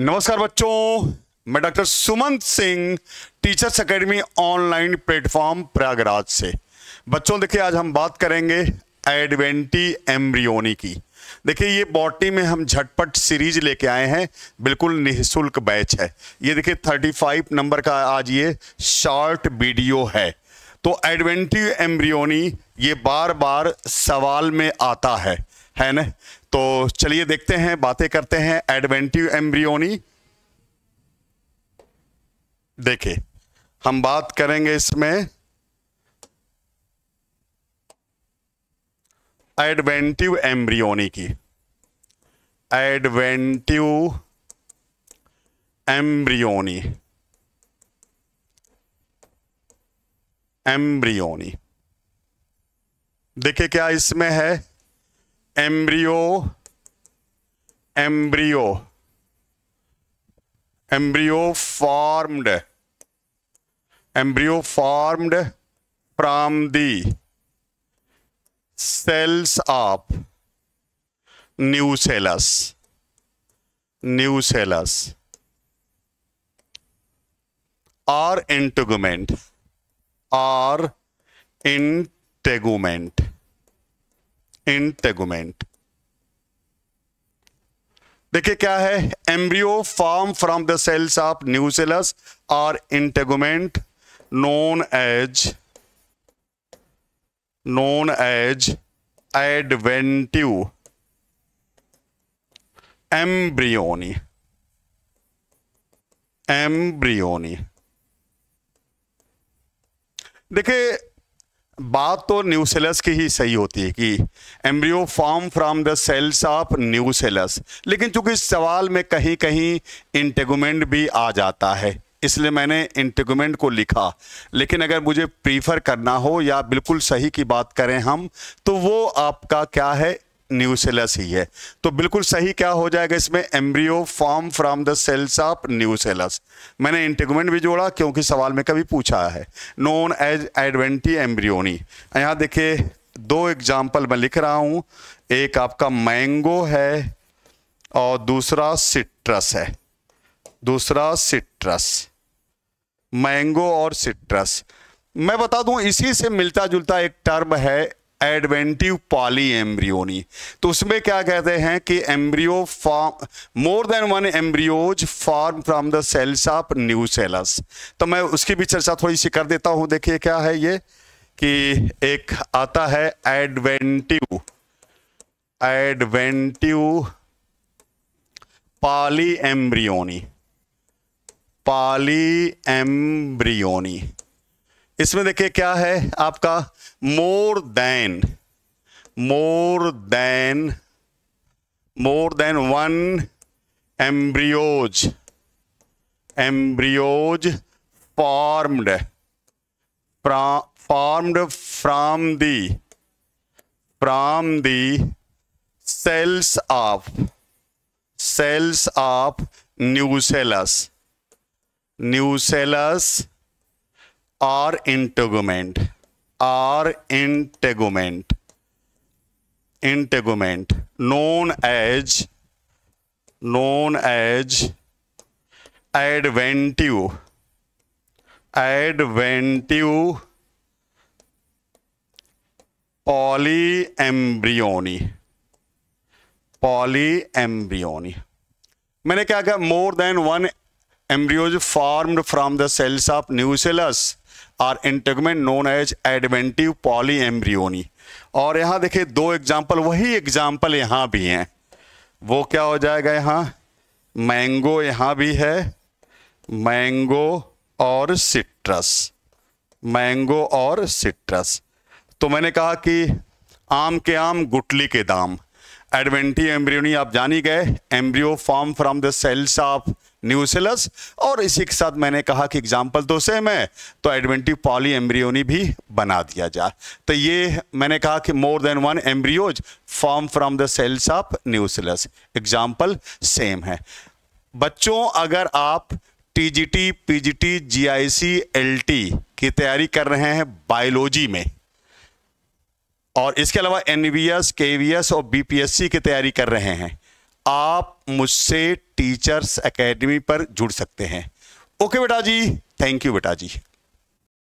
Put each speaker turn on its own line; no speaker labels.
नमस्कार बच्चों मैं doctor Sumant Singh teachers academy online platform Prayagraj से बच्चों देखिए आज हम बात करेंगे एडवेंटी एम्ब्रियोनी की देखिए ये बॉटी में हम झटपट सीरीज लेके आए हैं बिल्कुल निःशुल्क बैच है ये देखिए 35 नंबर का आज ये शॉर्ट वीडियो है तो एडवेंटी एम्ब्रियोनी ये बार बार सवाल में आता है है ना तो चलिए देखते हैं बातें करते हैं एडवेंटिव एम्ब्रियोनी देखे हम बात करेंगे इसमें एडवेंटिव एम्ब्रियोनी की एडवेंटिव एम्ब्रियोनी एम्ब्रियोनी देखे क्या इसमें है embryo embryo embryo formed embryo formed from the cells of nucellus nucellus or integument or integument integument देखिए क्या है embryo form from the cells of nucellus or integument known as known as adventive embryony embryony देखिए बात तो nucellus की ही सही होती है कि embryo form from the cells of nucellus लेकिन चूंकि इस सवाल में कहीं कहीं इंटेगोमेंट भी आ जाता है इसलिए मैंने इंटेगोमेंट को लिखा लेकिन अगर मुझे प्रीफर करना हो या बिल्कुल सही की बात करें हम तो वो आपका क्या है न्यूसेलस ही है तो बिल्कुल सही क्या हो जाएगा इसमें embryo form from the cells of nucellus मैंने इंटेगमेंट भी जोड़ा क्योंकि सवाल में कभी पूछा है नोन एज एडवेंटी एम्ब्रियोनी यहाँ देखिए दो एग्जाम्पल मैं लिख रहा हूँ एक आपका मैंगो है और दूसरा सिट्रस है दूसरा सिट्रस मैंगो और सिट्रस मैं बता दूं इसी से मिलता जुलता एक टर्म है एडवेंटिव पॉली एम्ब्रियोनी तो उसमें क्या कहते हैं कि embryo form more than one embryos form from the cells of nucellus तो मैं उसकी भी चर्चा थोड़ी सी कर देता हूं देखिए क्या है ये कि एक आता है adventive adventive poly embryony poly embryony इसमें देखिए क्या है आपका more than more than more than one embryos embryos formed formed from the from the cells of cells of nucellus nucellus or integument or integument integument known as known as adventive adventive poly embryony poly embryony मैंने क्या कहा more than one Embryos formed from the cells of nucellus are integument known as adventive polyembryony. और यहाँ देखिए दो example वही example यहाँ भी हैं वो क्या हो जाएगा यहाँ मैंगो यहाँ भी है मैंगो और सिट्रस मैंगो और सिट्रस तो मैंने कहा कि आम के आम गुटली के दाम एडवेंटी एम्ब्रियोनी आप जानी गए embryo form from the cells of nucellus और इसी के साथ मैंने कहा कि एग्जाम्पल तो सेम है तो एडवेंटिव पॉली एम्ब्रियोनी भी बना दिया जाए तो ये मैंने कहा कि more than one embryos form from the cells of nucellus example same है बच्चों अगर आप टीजीटी, पीजीटी, जीआईसी, एलटी की तैयारी कर रहे हैं बायोलॉजी में और इसके अलावा एनवीएस, केवीएस और बीपीएससी की तैयारी कर रहे हैं आप मुझसे टीचर्स एकेडमी पर जुड़ सकते हैं ओके बेटा जी थैंक यू बेटा जी